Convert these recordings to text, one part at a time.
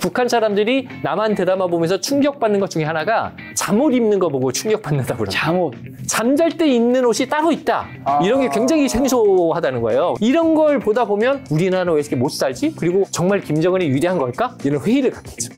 북한 사람들이 남한 드라마 보면서 충격받는 것 중에 하나가 잠옷 입는 거 보고 충격받는다고 그래요. 잠옷. 잠잘 때 입는 옷이 따로 있다. 아... 이런 게 굉장히 생소하다는 거예요. 이런 걸 보다 보면 우리나라 왜 이렇게 못 살지? 그리고 정말 김정은이 위대한 걸까? 이런 회의를 갖겠죠.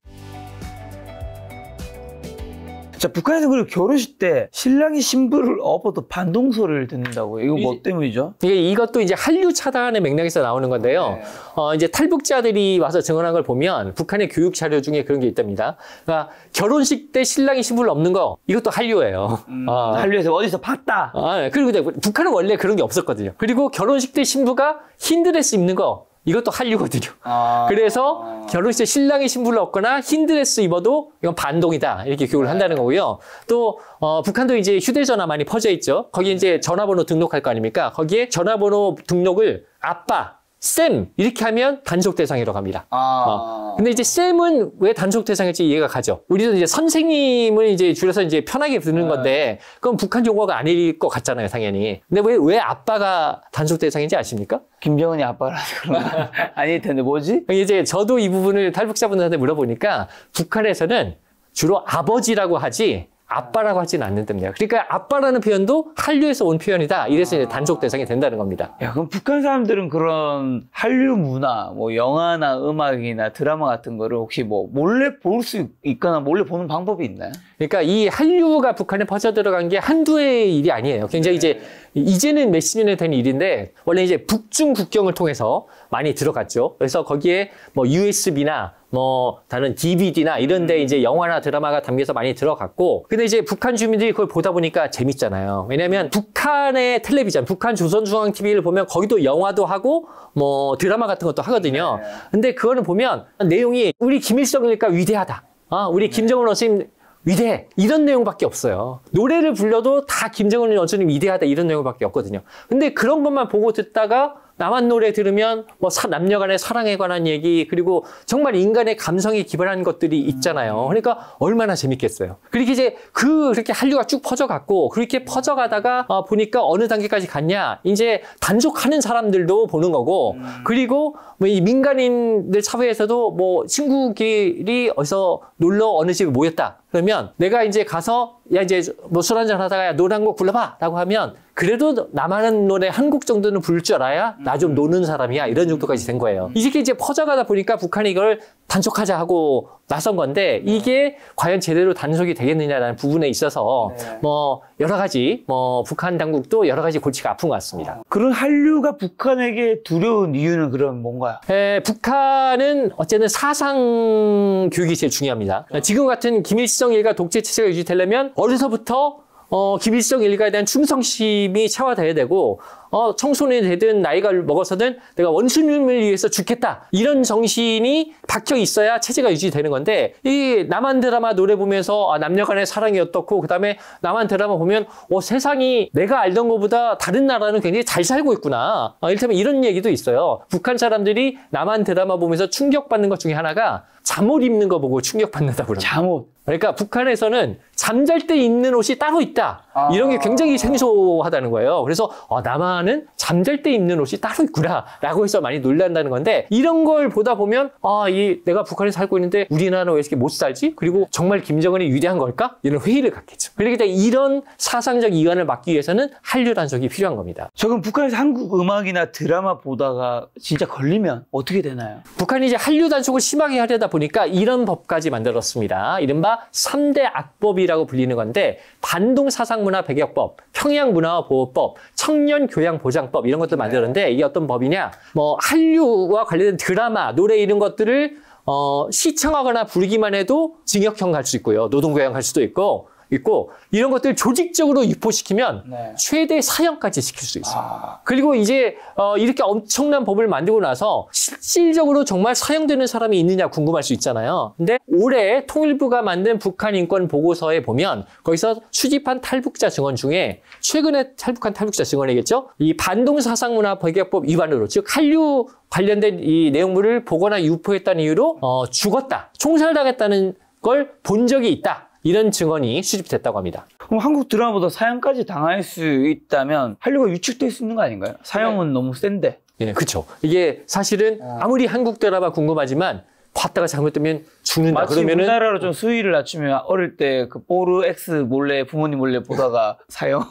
자, 북한에서 그리고 결혼식 때 신랑이 신부를 업어도 반동소를 듣는다고요. 이거 뭐 때문이죠? 이게 이것도 이제 한류 차단의 맥락에서 나오는 건데요. 네. 어, 이제 탈북자들이 와서 증언한 걸 보면 북한의 교육 자료 중에 그런 게 있답니다. 그러니까 결혼식 때 신랑이 신부를 업는 거 이것도 한류예요. 음, 어. 한류에서 어디서 봤다. 아, 네. 그리고 근데 북한은 원래 그런 게 없었거든요. 그리고 결혼식 때 신부가 흰 드레스 입는 거 이것도 한류거든요. 아 그래서 결혼식에 신랑이 신부를 얻거나 흰 드레스 입어도 이건 반동이다. 이렇게 교육을 네. 한다는 거고요. 또, 어, 북한도 이제 휴대전화 많이 퍼져 있죠. 거기 이제 전화번호 등록할 거 아닙니까? 거기에 전화번호 등록을 아빠, 쌤 이렇게 하면 단속 대상이라고 합니다. 아... 어. 근데 이제 쌤은 왜 단속 대상일지 이해가 가죠. 우리도 이제 선생님을 이제 줄여서 이제 편하게 부르는 네. 건데 그건 북한 용어가 아닐 것 같잖아요, 당연히. 근데 왜 왜 아빠가 단속 대상인지 아십니까? 김정은이 아빠라서 그런 아닐 텐데 뭐지? 이제 저도 이 부분을 탈북자분들한테 물어보니까 북한에서는 주로 아버지라고 하지 아빠라고 하진 않는답니다. 그러니까 아빠라는 표현도 한류에서 온 표현이다. 이래서 이제 아. 단속 대상이 된다는 겁니다. 야, 그럼 북한 사람들은 그런 한류 문화, 뭐 영화나 음악이나 드라마 같은 거를 혹시 뭐 몰래 볼 수 있거나 몰래 보는 방법이 있나요? 그러니까 이 한류가 북한에 퍼져 들어간 게 한두 해의 일이 아니에요. 굉장히 네. 이제 이제는 몇 십 년에 된 일인데 원래 이제 북중 국경을 통해서 많이 들어갔죠. 그래서 거기에 뭐 USB나 뭐 다른 DVD나 이런데 음. 이제 영화나 드라마가 담겨서 많이 들어갔고 근데 이제 북한 주민들이 그걸 보다 보니까 재밌잖아요. 왜냐면 북한의 텔레비전, 북한 조선중앙 TV를 보면 거기도 영화도 하고 뭐 드라마 같은 것도 하거든요. 네. 근데 그거는 보면 내용이 우리 김일성이니까 위대하다. 아, 우리 네. 김정은 원님 위대해 이런 내용밖에 없어요. 노래를 불러도 다 김정은은 어쩌 위대하다 이런 내용밖에 없거든요. 근데 그런 것만 보고 듣다가 남한 노래 들으면 뭐 사, 남녀 간의 사랑에 관한 얘기 그리고 정말 인간의 감성에 기반한 것들이 있잖아요. 그러니까 얼마나 재밌겠어요. 그렇게 이제 그 그렇게 한류가 쭉 퍼져갔고 그렇게 퍼져가다가 어, 보니까 어느 단계까지 갔냐 이제 단속하는 사람들도 보는 거고 음. 그리고 뭐 이 민간인들 사회에서도 뭐 친구끼리 어디서 놀러 어느 집에 모였다 그러면 내가 이제 가서 야 이제 뭐 술 한잔 하다가 야 노래 한곡 불러봐라고 하면 그래도 나만은 노래 한 곡 정도는 부를 줄 알아야 음. 나좀 노는 사람이야 이런 정도까지 된 거예요. 음. 이렇게 이제 퍼져가다 보니까 북한이 이걸 단축하자 하고 나선 건데 네. 이게 과연 제대로 단속이 되겠느냐라는 부분에 있어서 네. 뭐 여러 가지 뭐 북한 당국도 여러 가지 골치가 아픈 것 같습니다. 아, 그런 한류가 북한에게 두려운 이유는 그럼 뭔가요? 에, 북한은 어쨌든 사상 교육이 제일 중요합니다. 네. 지금 같은 김일성 일가 독재 체제가 유지되려면 어려서부터 어, 김일성 일가에 대한 충성심이 채화돼야 되고 어, 청소년이 되든 나이가 먹어서든 내가 원수님을 위해서 죽겠다. 이런 정신이 박혀 있어야 체제가 유지되는 건데 이 남한 드라마 노래 보면서 아, 남녀 간의 사랑이 어떻고 그다음에 남한 드라마 보면 어, 세상이 내가 알던 것보다 다른 나라는 굉장히 잘 살고 있구나. 어, 를테면 이런 얘기도 있어요. 북한 사람들이 남한 드라마 보면서 충격받는 것 중에 하나가 잠옷 입는 거 보고 충격받는다고 그러는 잠옷. 그러니까 북한에서는 잠잘 때 입는 옷이 따로 있다. 아... 이런 게 굉장히 생소하다는 거예요. 그래서 어, 남한 좋아하는 잠잘 때 입는 옷이 따로 있구나라고 해서 많이 놀란다는 건데 이런 걸 보다 보면 아 이 내가 북한에 살고 있는데 우리나라는 왜 이렇게 못 살지? 그리고 정말 김정은이 위대한 걸까? 이런 회의를 갖겠죠. 그렇기 그러니까 때 이런 사상적 이관을 막기 위해서는 한류 단속이 필요한 겁니다. 저그 북한에서 한국 음악이나 드라마 보다가 진짜 걸리면 어떻게 되나요? 북한이 이제 한류 단속을 심하게 하려다 보니까 이런 법까지 만들었습니다. 이른바 3대 악법이라고 불리는 건데 반동 사상문화 배격법, 평양 문화 보호법, 청년 교양 대량 보장법 이런 것들 네. 만들었는데 이게 어떤 법이냐? 뭐 한류와 관련된 드라마, 노래 이런 것들을 어, 시청하거나 부르기만 해도 징역형 갈 수 있고요. 노동구형 갈 수도 있고 있고 이런 것들 을 조직적으로 유포시키면 네. 최대 사형까지 시킬 수 있어요. 아... 그리고 이제 어, 이렇게 엄청난 법을 만들고 나서 실질적으로 정말 사형되는 사람이 있느냐 궁금할 수 있잖아요. 근데 올해 통일부가 만든 북한 인권 보고서에 보면 거기서 수집한 탈북자 증언 중에 최근에 탈북한 탈북자 증언이겠죠. 이 반동 사상문화 벌약법 위반으로 즉 한류 관련된 이 내용물을 보거나 유포했다는 이유로 어, 죽었다, 총살당했다는 걸 본 적이 있다. 이런 증언이 수집됐다고 합니다. 그럼 한국 드라마보다 사형까지 당할 수 있다면 한류가 유출될 수 있는 거 아닌가요? 사형은 네. 너무 센데. 예, 그렇죠. 이게 사실은 아. 아무리 한국 드라마 궁금하지만 봤다가 잘못되면 죽는다. 그러면은 우리나라로 좀 수위를 낮추면 어릴 때 그 보르 X 몰래 부모님 몰래 보다가 사형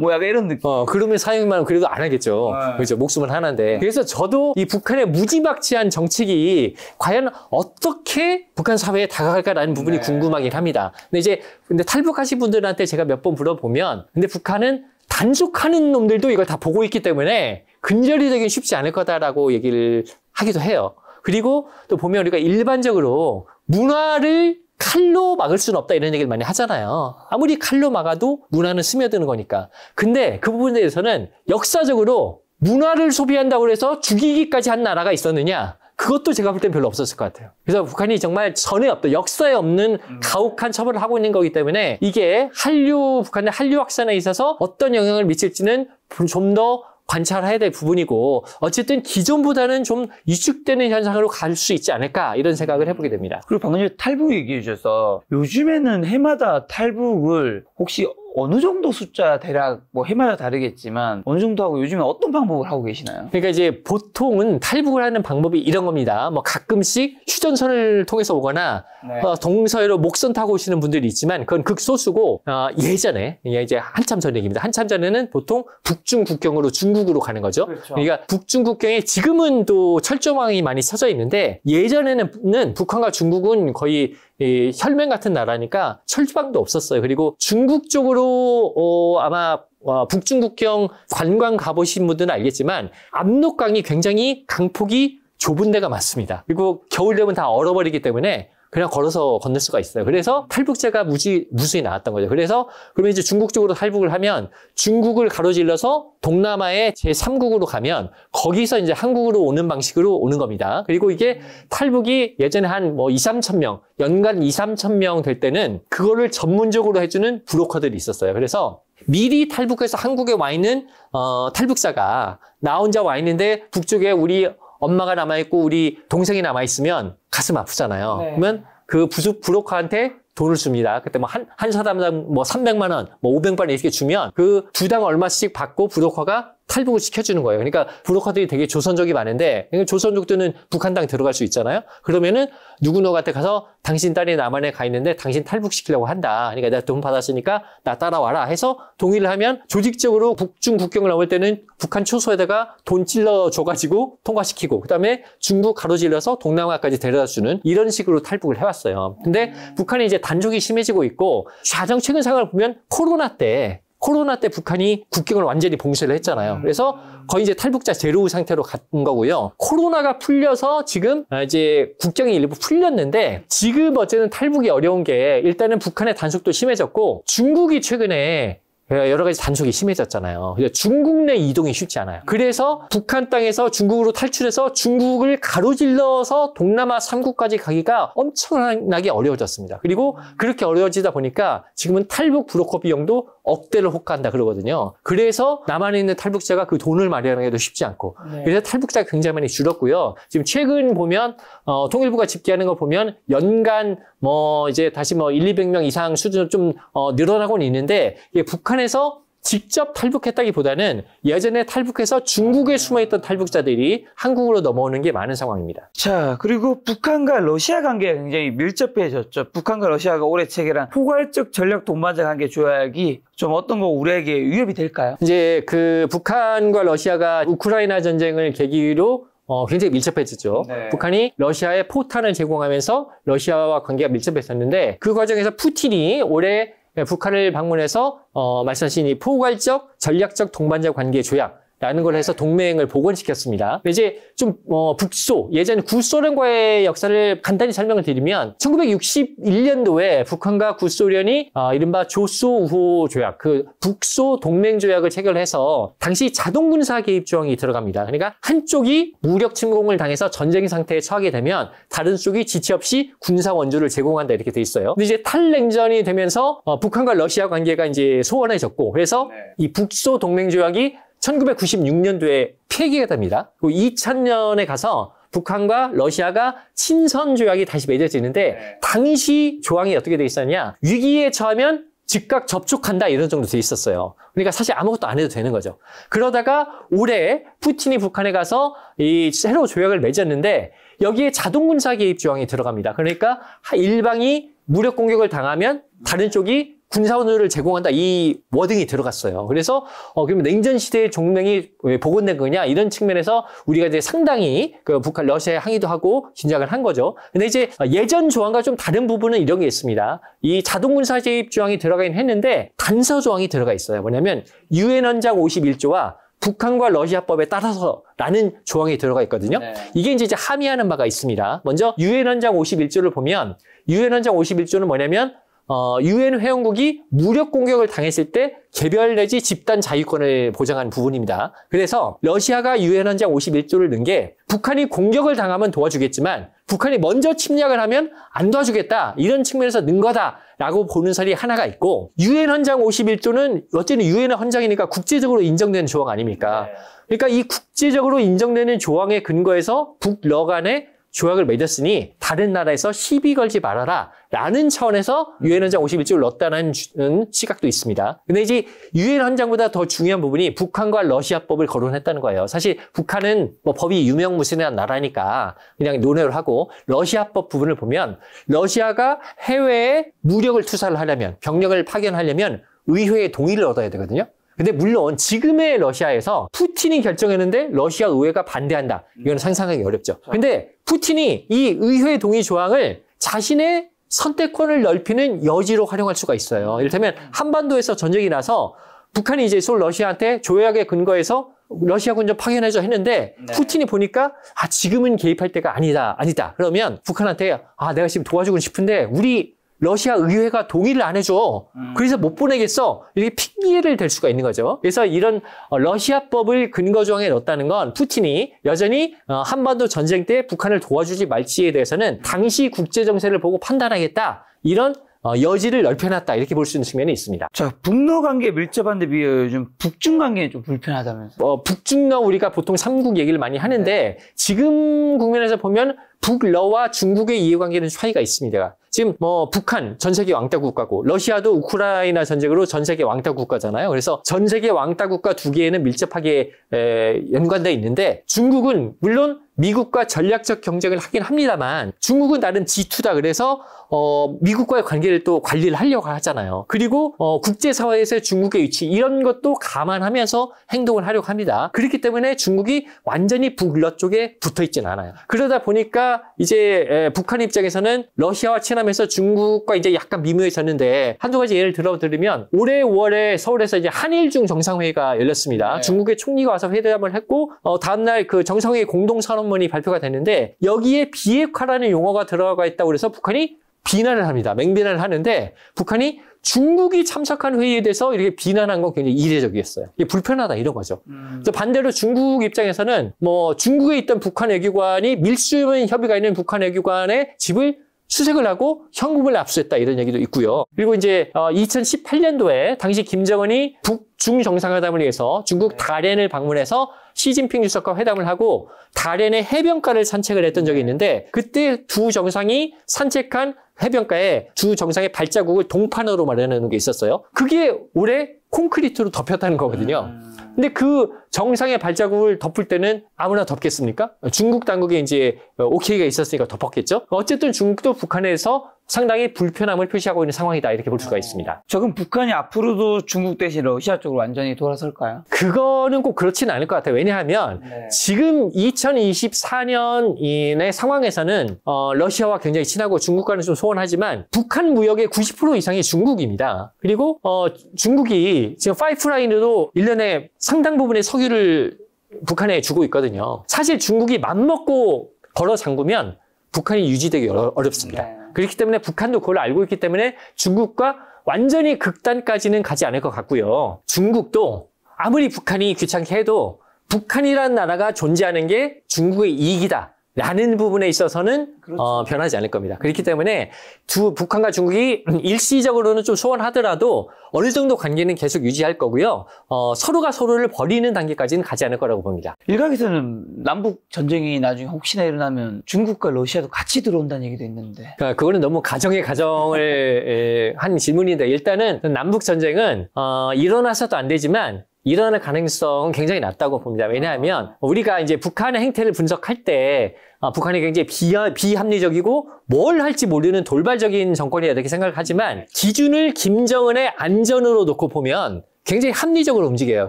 뭐야 이런 느낌. 어 그러면 사형만 그래도 안 하겠죠. 네. 그렇죠. 목숨을 하나인데. 그래서 저도 이 북한의 무지막지한 정책이 과연 어떻게 북한 사회에 다가갈까라는 부분이 네. 궁금하긴 합니다. 근데 이제 근데 탈북하신 분들한테 제가 몇 번 물어보면 근데 북한은 단속하는 놈들도 이걸 다 보고 있기 때문에 근절이 되긴 쉽지 않을 거다라고 얘기를 하기도 해요. 그리고 또 보면 우리가 일반적으로 문화를 칼로 막을 수는 없다 이런 얘기를 많이 하잖아요. 아무리 칼로 막아도 문화는 스며드는 거니까. 근데 그 부분에 대해서는 역사적으로 문화를 소비한다고 해서 죽이기까지 한 나라가 있었느냐? 그것도 제가 볼 땐 별로 없었을 것 같아요. 그래서 북한이 정말 전에 없던 역사에 없는 음. 가혹한 처벌을 하고 있는 거기 때문에 이게 한류 북한의 한류 확산에 있어서 어떤 영향을 미칠지는 좀더 관찰해야 될 부분이고 어쨌든 기존보다는 좀 위축되는 현상으로 갈 수 있지 않을까 이런 생각을 해보게 됩니다. 그리고 방금 전에 탈북 얘기해 주셔서 요즘에는 해마다 탈북을 혹시 어느 정도 숫자 대략 뭐 해마다 다르겠지만 어느 정도 하고 요즘에 어떤 방법을 하고 계시나요? 그러니까 이제 보통은 탈북을 하는 방법이 이런 겁니다. 뭐 가끔씩 휴전선을 통해서 오거나 네. 어, 동서로 목선 타고 오시는 분들이 있지만 그건 극소수고 어, 예전에 이제 한참 전 얘기입니다. 한참 전에는 보통 북중 국경으로 중국으로 가는 거죠. 그렇죠. 그러니까 북중 국경에 지금은 또 철조망이 많이 쳐져 있는데 예전에는 북한과 중국은 거의 이 혈맹 같은 나라니까 철주방도 없었어요. 그리고 중국 쪽으로 어, 아마 어, 북중국경 관광 가보신 분들은 알겠지만 압록강이 굉장히 강폭이 좁은 데가 많습니다. 그리고 겨울 되면 다 얼어버리기 때문에 그냥 걸어서 건널 수가 있어요. 그래서 탈북자가 무지, 무수히 나왔던 거죠. 그래서 그러면 이제 중국 쪽으로 탈북을 하면 중국을 가로질러서 동남아의 제3국으로 가면 거기서 이제 한국으로 오는 방식으로 오는 겁니다. 그리고 이게 탈북이 예전에 한 뭐 2, 3천 명, 연간 2, 3천 명 될 때는 그거를 전문적으로 해주는 브로커들이 있었어요. 그래서 미리 탈북해서 한국에 와 있는 어, 탈북자가 나 혼자 와 있는데 북쪽에 우리 엄마가 남아있고 우리 동생이 남아있으면 가슴 아프잖아요. 네. 그러면 그 부족, 브로커한테 돈을 줍니다. 그때 뭐 한, 한 사람당 뭐 300만원, 뭐 500만원 이렇게 주면 그 두 당 얼마씩 받고 브로커가 탈북을 시켜주는 거예요. 그러니까 브로커들이 되게 조선족이 많은데 그러니까 조선족들은 북한 당 들어갈 수 있잖아요. 그러면은 누구너구한테 가서 당신 딸이 남한에 가 있는데 당신 탈북시키려고 한다. 그러니까 내가 돈 받았으니까 나 따라와라 해서 동의를 하면 조직적으로 북중 국경을 넘을 때는 북한 초소에다가 돈 찔러 줘가지고 통과시키고 그다음에 중국 가로질러서 동남아까지 데려다주는 이런 식으로 탈북을 해왔어요. 근데 음. 북한이 이제 단족이 심해지고 있고 좌정 최근 상황을 보면 코로나 때 코로나 때 북한이 국경을 완전히 봉쇄를 했잖아요. 음. 그래서 거의 이제 탈북자 제로 상태로 간 거고요. 코로나가 풀려서 지금 아, 이제 국경이 일부 풀렸는데 지금 어쨌든 탈북이 어려운 게 일단은 북한의 단속도 심해졌고 중국이 최근에 예, 여러 가지 단속이 심해졌잖아요. 중국 내 이동이 쉽지 않아요. 그래서 북한 땅에서 중국으로 탈출해서 중국을 가로질러서 동남아 3국까지 가기가 엄청나게 어려워졌습니다. 그리고 그렇게 어려워지다 보니까 지금은 탈북 브로커 비용도 억대를 호가한다 그러거든요. 그래서 남한에 있는 탈북자가 그 돈을 마련하기도 쉽지 않고 네. 그래서 탈북자가 굉장히 많이 줄었고요. 지금 최근 보면 어, 통일부가 집계하는 거 보면 연간 뭐 이제 다시 뭐 1, 200명 이상 수준으로 좀 어, 늘어나고는 있는데 이게 북한에서 직접 탈북했다기보다는 예전에 탈북해서 중국에 숨어있던 탈북자들이 한국으로 넘어오는 게 많은 상황입니다. 자, 그리고 북한과 러시아 관계가 굉장히 밀접해졌죠. 북한과 러시아가 올해 체결한 포괄적 전략 동반자 관계 조약이 좀 어떤 거 우리에게 위협이 될까요? 이제 그 북한과 러시아가 우크라이나 전쟁을 계기로 어, 굉장히 밀접했었죠. 네. 북한이 러시아에 포탄을 제공하면서 러시아와 관계가 밀접했었는데 그 과정에서 푸틴이 올해 예, 북한을 방문해서 어, 말씀하신 이 포괄적 전략적 동반자 관계 조약 라는 걸 해서 동맹을 복원시켰습니다. 이제 좀 어, 북소, 예전 구소련과의 역사를 간단히 설명을 드리면 1961년도에 북한과 구소련이 어, 이른바 조소 우호 조약, 그 북소 동맹 조약을 체결해서 당시 자동군사 개입 조항이 들어갑니다. 그러니까 한쪽이 무력 침공을 당해서 전쟁 상태에 처하게 되면 다른 쪽이 지체 없이 군사 원조를 제공한다 이렇게 돼 있어요. 근데 이제 탈냉전이 되면서 어, 북한과 러시아 관계가 이제 소원해졌고 그래서 네. 이 북소 동맹 조약이 1996년도에 폐기가 됩니다. 그리고 2000년에 가서 북한과 러시아가 친선 조약이 다시 맺어지는데 네. 당시 조항이 어떻게 돼 있었냐? 위기에 처하면 즉각 접촉한다 이런 정도 돼 있었어요. 그러니까 사실 아무것도 안 해도 되는 거죠. 그러다가 올해 푸틴이 북한에 가서 이 새로 조약을 맺었는데 여기에 자동 군사 개입 조항이 들어갑니다. 그러니까 일방이 무력 공격을 당하면 다른 쪽이 군사원을 제공한다 이 워딩이 들어갔어요. 그래서 어, 그러면 냉전 시대의 종맹이왜 복원된 거냐 이런 측면에서 우리가 이제 상당히 그 북한 러시아에 항의도 하고 진작을 한 거죠. 근데 이제 예전 조항과 좀 다른 부분은 이런 게 있습니다. 이 자동군사 제입 조항이 들어가긴 했는데 단서 조항이 들어가 있어요. 뭐냐면 유엔 헌장 51조와 북한과 러시아법에 따라서라는 조항이 들어가 있거든요. 네. 이게 이제, 이제 함의하는 바가 있습니다. 먼저 유엔 헌장 51조를 보면 유엔 헌장 51조는 뭐냐면 어, 유엔 어, 회원국이 무력 공격을 당했을 때 개별 내지 집단 자유권을 보장한 부분입니다. 그래서 러시아가 유엔 헌장 51조를 넣은 게 북한이 공격을 당하면 도와주겠지만 북한이 먼저 침략을 하면 안 도와주겠다 이런 측면에서 는 거다라고 보는 설이 하나가 있고 유엔 헌장 51조는 어쨌든 유엔 헌장이니까 국제적으로 인정되는 조항 아닙니까? 네. 그러니까 이 국제적으로 인정되는 조항의 근거에서 북러 간의 조약을 맺었으니 다른 나라에서 시비 걸지 말아라 라는 차원에서 유엔 헌장 51조를 넣었다는 음, 시각도 있습니다. 근데 이제 유엔 헌장보다 더 중요한 부분이 북한과 러시아법을 거론했다는 거예요. 사실 북한은 뭐 법이 유명무실한 나라니까 그냥 논외로 하고 러시아법 부분을 보면 러시아가 해외에 무력을 투사를 하려면 병력을 파견하려면 의회의 동의를 얻어야 되거든요. 근데 물론 지금의 러시아에서 푸틴이 결정했는데 러시아 의회가 반대한다. 이건 음. 상상하기 어렵죠. 아. 근데 푸틴이 이 의회 동의 조항을 자신의 선택권을 넓히는 여지로 활용할 수가 있어요. 음. 이를테면 한반도에서 전쟁이 나서 북한이 이제 서울 러시아한테 조약에 근거해서 러시아군 좀 파견해줘 했는데 네. 푸틴이 보니까 아 지금은 개입할 때가 아니다 아니다 그러면 북한한테 아 내가 지금 도와주고 싶은데 우리 러시아 의회가 동의를 안 해줘. 음. 그래서 못 보내겠어. 이게 핑계를 댈 수가 있는 거죠. 그래서 이런 어, 러시아법을 근거 조항에 넣었다는 건 푸틴이 여전히 어, 한반도 전쟁 때 북한을 도와주지 말지에 대해서는 당시 국제 정세를 보고 판단하겠다. 이런 어, 여지를 넓혀놨다 이렇게 볼 수 있는 측면이 있습니다. 자, 북러 관계 밀접한데 비해 요즘 북중 관계는 좀 불편하다면서? 어, 북중러 우리가 보통 삼국 얘기를 많이 하는데 네. 지금 국면에서 보면 북러와 중국의 이해관계는 차이가 있습니다. 지금 뭐 북한 전 세계 왕따 국가고 러시아도 우크라이나 전쟁으로 전 세계 왕따 국가잖아요. 그래서 전 세계 왕따 국가 두 개에는 밀접하게 에, 연관돼 있는데 중국은 물론 미국과 전략적 경쟁을 하긴 합니다만 중국은 나름 G2다 그래서 어, 미국과의 관계를 또 관리를 하려고 하잖아요. 그리고 어, 국제사회에서의 중국의 위치 이런 것도 감안하면서 행동을 하려고 합니다. 그렇기 때문에 중국이 완전히 북러 쪽에 붙어 있진 않아요. 그러다 보니까 이제 에, 북한 입장에서는 러시아와 친하면서 중국과 이제 약간 미묘해졌는데 한두 가지 예를 들어드리면 올해 5월에 서울에서 이제 한일중 정상회의가 열렸습니다. 네. 중국의 총리가 와서 회담을 했고 어, 다음날 그 정상회의 공동선언문이 발표가 됐는데 여기에 비핵화라는 용어가 들어가 있다고 그래서 북한이 비난을 합니다. 맹비난을 하는데 북한이 중국이 참석한 회의에 대해서 이렇게 비난한 건 굉장히 이례적이었어요. 이게 불편하다 이런 거죠. 음. 반대로 중국 입장에서는 뭐 중국에 있던 북한 외교관이 밀수인 협의가 있는 북한 외교관의 집을 수색을 하고 현금을 압수했다 이런 얘기도 있고요. 그리고 이제 2018년도에 어, 당시 김정은이 북중 정상회담을 위해서 중국 네. 다롄을 방문해서 시진핑 주석과 회담을 하고 다롄의 해변가를 산책을 했던 적이 있는데 그때 두 정상이 산책한 해변가에 주 정상의 발자국을 동판으로 마련하는 게 있었어요. 그게 올해 콘크리트로 덮였다는 거거든요. 음. 근데 그 정상의 발자국을 덮을 때는 아무나 덮겠습니까? 중국 당국에 이제 오케이가 어, 있었으니까 덮었겠죠. 어쨌든 중국도 북한에서 상당히 불편함을 표시하고 있는 상황이다 이렇게 볼 수가 어. 있습니다. 저금 북한이 앞으로도 중국 대신 러시아 쪽으로 완전히 돌아설까요? 그거는 꼭 그렇지는 않을 것 같아요. 왜냐하면 네. 지금 2024년인의 상황에서는 어, 러시아와 굉장히 친하고 중국과는 좀 소원하지만 북한 무역의 90% 이상이 중국입니다. 그리고 어, 중국이 지금 파이프라인으로 1년에 상당 부분의 석유를 북한에 주고 있거든요. 사실 중국이 맘먹고 걸어 잠그면 북한이 유지되기 어렵습니다. 네. 그렇기 때문에 북한도 그걸 알고 있기 때문에 중국과 완전히 극단까지는 가지 않을 것 같고요. 중국도 아무리 북한이 귀찮게 해도 북한이라는 나라가 존재하는 게 중국의 이익이다. 라는 부분에 있어서는 그렇죠. 어, 변하지 않을 겁니다. 그렇기 때문에 두 북한과 중국이 일시적으로는 좀 소원하더라도 어느 정도 관계는 계속 유지할 거고요. 어, 서로가 서로를 버리는 단계까지는 가지 않을 거라고 봅니다. 일각에서는 남북 전쟁이 나중에 혹시나 일어나면 중국과 러시아도 같이 들어온다는 얘기도 있는데. 그러니까 그거는 너무 가정의 가정을 에, 예, 한 질문인데 일단은 남북 전쟁은 어, 일어나서도 안 되지만 일어날 가능성은 굉장히 낮다고 봅니다. 왜냐하면 우리가 이제 북한의 행태를 분석할 때 아, 북한이 굉장히 비, 합리적이고뭘 할지 모르는 돌발적인 정권이라 이렇게 생각하지만 기준을 김정은의 안전으로 놓고 보면 굉장히 합리적으로 움직여요.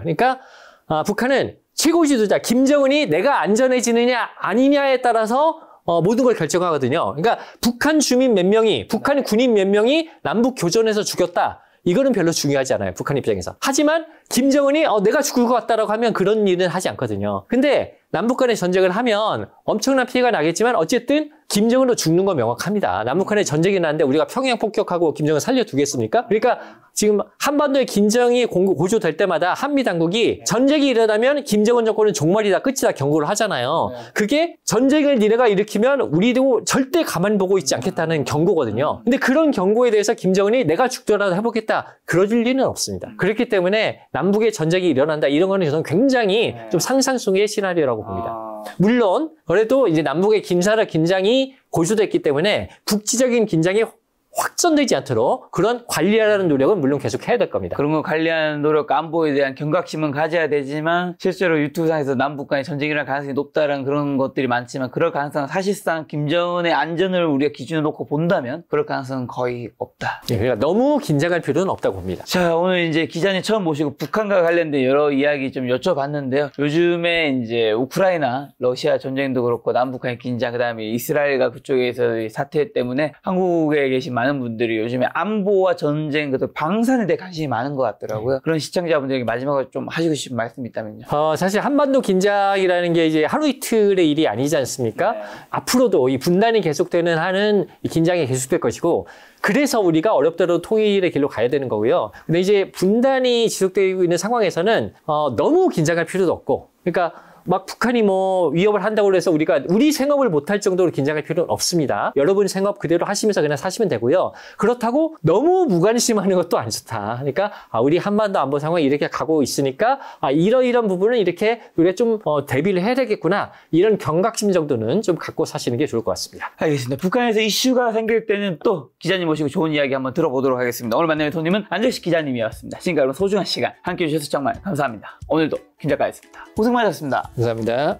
그러니까 아, 북한은 최고 지도자 김정은이 내가 안전해지느냐 아니냐에 따라서 어, 모든 걸 결정하거든요. 그러니까 북한 주민 몇 명이 북한 군인 몇 명이 남북 교전에서 죽였다. 이거는 별로 중요하지 않아요. 북한 입장에서. 하지만 김정은이 어, 내가 죽을 것 같다라고 하면 그런 일은 하지 않거든요. 근데 남북 간의 전쟁을 하면 엄청난 피해가 나겠지만 어쨌든 김정은도 죽는 건 명확합니다. 남북 간의 전쟁이 났는데 우리가 평양 폭격하고 김정은 살려두겠습니까? 그러니까 지금 한반도의 긴장이 고조될 때마다 한미 당국이 전쟁이 일어나면 김정은 정권은 종말이다 끝이다 경고를 하잖아요. 네. 그게 전쟁을 니네가 일으키면 우리도 절대 가만 보고 있지 않겠다는 음. 경고거든요. 근데 그런 경고에 대해서 김정은이 내가 죽더라도 해보겠다 그러질 리는 없습니다. 음. 그렇기 때문에 남 남북의 전쟁이 일어난다 이런 거는 저는 굉장히 네. 좀 상상 속의 시나리오라고 봅니다. 아... 물론 그래도 이제 남북의 긴사를 긴장이 고조됐기 때문에 국지적인 긴장이 확전되지 않도록 그런 관리하라는 노력은 물론 계속 해야 될 겁니다. 그런 거 관리하는 노력, 안보에 대한 경각심은 가져야 되지만 실제로 유튜브상에서 남북 간의 전쟁이 일 가능성이 높다는 그런 것들이 많지만 그럴 가능성은 사실상 김정은의 안전을 우리가 기준으로 놓고 본다면 그럴 가능성은 거의 없다. 예, 그러니까 너무 긴장할 필요는 없다고 봅니다. 자, 오늘 이제 기자님 처음 모시고 북한과 관련된 여러 이야기 좀 여쭤봤는데요. 요즘에 이제 우크라이나, 러시아 전쟁도 그렇고 남북 간의 긴장, 그다음에 이스라엘과 그쪽에서의 사태 때문에 한국에 계신 많은 분들이 요즘에 안보와 전쟁, 그 방산에 대해 관심이 많은 것 같더라고요. 네. 그런 시청자분들에게 마지막으로 좀 하시고 싶은 말씀이 있다면요. 어, 사실 한반도 긴장이라는 게 이제 하루 이틀의 일이 아니지 않습니까? 네. 앞으로도 이 분단이 계속되는 한은 긴장이 계속될 것이고 그래서 우리가 어렵더라도 통일의 길로 가야 되는 거고요. 근데 이제 분단이 지속되고 있는 상황에서는 어, 너무 긴장할 필요도 없고 그러니까 막 북한이 뭐 위협을 한다고 해서 우리가 우리 생업을 못 할 정도로 긴장할 필요는 없습니다. 여러분 생업 그대로 하시면서 그냥 사시면 되고요. 그렇다고 너무 무관심하는 것도 안 좋다. 그러니까 아, 우리 한반도 안보 상황이 이렇게 가고 있으니까 아, 이러이런 부분은 이렇게 우리가 좀 어, 대비를 해야 되겠구나. 이런 경각심 정도는 좀 갖고 사시는 게 좋을 것 같습니다. 알겠습니다. 북한에서 이슈가 생길 때는 또 기자님 모시고 좋은 이야기 한번 들어보도록 하겠습니다. 오늘 만나는 손님은 안정식 기자님이었습니다. 지금까지 소중한 시간 함께해 주셔서 정말 감사합니다. 오늘도 김 작가였습니다. 고생 많으셨습니다. 감사합니다.